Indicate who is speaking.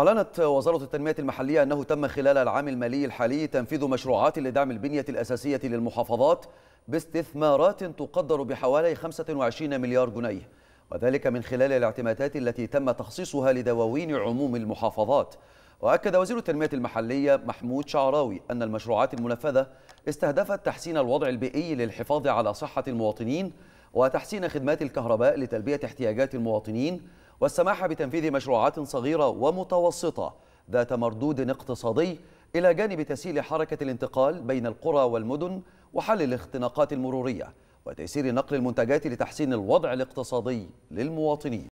Speaker 1: أعلنت وزارة التنمية المحلية أنه تم خلال العام المالي الحالي تنفيذ مشروعات لدعم البنية الأساسية للمحافظات باستثمارات تقدر بحوالي 25 مليار جنيه وذلك من خلال الاعتمادات التي تم تخصيصها لدواوين عموم المحافظات وأكد وزير التنمية المحلية محمود شعراوي أن المشروعات المنفذة استهدفت تحسين الوضع البيئي للحفاظ على صحة المواطنين وتحسين خدمات الكهرباء لتلبية احتياجات المواطنين والسماح بتنفيذ مشروعات صغيرة ومتوسطة ذات مردود اقتصادي إلى جانب تسهيل حركة الانتقال بين القرى والمدن وحل الاختناقات المرورية وتيسير نقل المنتجات لتحسين الوضع الاقتصادي للمواطنين